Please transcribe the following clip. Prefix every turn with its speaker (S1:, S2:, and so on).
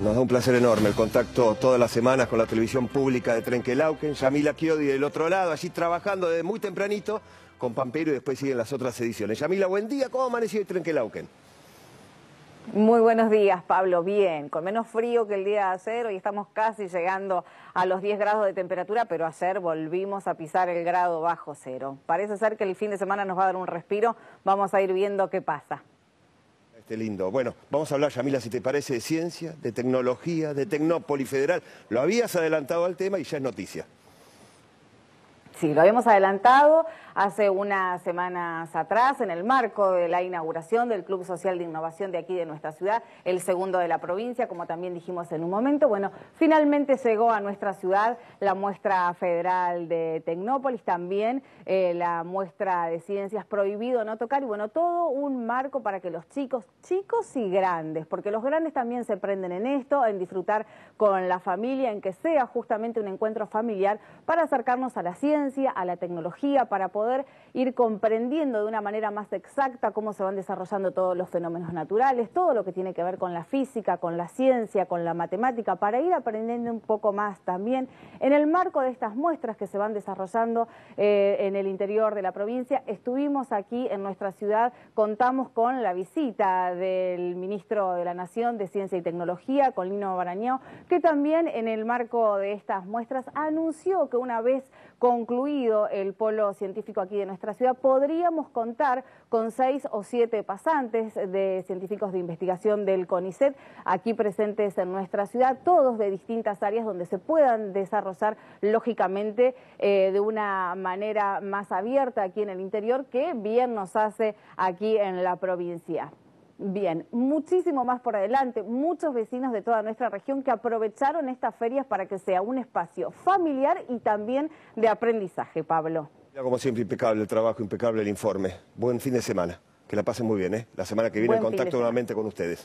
S1: Nos da un placer enorme el contacto todas las semanas con la televisión pública de Trenquelauquen, Yamila Kiodi del otro lado, allí trabajando desde muy tempranito con Pampero y después siguen las otras ediciones. Yamila, buen día, ¿cómo amaneció hoy Trenquelauquen?
S2: Muy buenos días, Pablo. Bien, con menos frío que el día de ayer, y estamos casi llegando a los 10 grados de temperatura, pero ayer volvimos a pisar el grado bajo cero. Parece ser que el fin de semana nos va a dar un respiro, vamos a ir viendo qué pasa.
S1: Qué este lindo. Bueno, vamos a hablar, Yamila, si te parece, de ciencia, de tecnología, de Tecnópolis Federal. Lo habías adelantado al tema y ya es noticia.
S2: Sí, lo habíamos adelantado hace unas semanas atrás en el marco de la inauguración del Club Social de Innovación de aquí de nuestra ciudad, el segundo de la provincia, como también dijimos en un momento. Bueno, finalmente llegó a nuestra ciudad la muestra federal de Tecnópolis, también eh, la muestra de ciencias prohibido no tocar y bueno, todo un marco para que los chicos, chicos y grandes, porque los grandes también se prenden en esto, en disfrutar con la familia, en que sea justamente un encuentro familiar para acercarnos a la ciencia, a la tecnología, para poder ir comprendiendo de una manera más exacta cómo se van desarrollando todos los fenómenos naturales, todo lo que tiene que ver con la física, con la ciencia, con la matemática, para ir aprendiendo un poco más también en el marco de estas muestras que se van desarrollando eh, en el interior de la provincia. Estuvimos aquí en nuestra ciudad, contamos con la visita del ministro de la Nación de Ciencia y Tecnología, Colino Barañó, que también en el marco de estas muestras anunció que una vez concluido el polo científico aquí de nuestra ciudad, podríamos contar con seis o siete pasantes de científicos de investigación del CONICET aquí presentes en nuestra ciudad, todos de distintas áreas donde se puedan desarrollar lógicamente eh, de una manera más abierta aquí en el interior que bien nos hace aquí en la provincia. Bien, muchísimo más por adelante, muchos vecinos de toda nuestra región que aprovecharon estas ferias para que sea un espacio familiar y también de aprendizaje, Pablo.
S1: Como siempre, impecable el trabajo, impecable el informe. Buen fin de semana. Que la pasen muy bien, ¿eh? La semana que viene en contacto nuevamente con ustedes.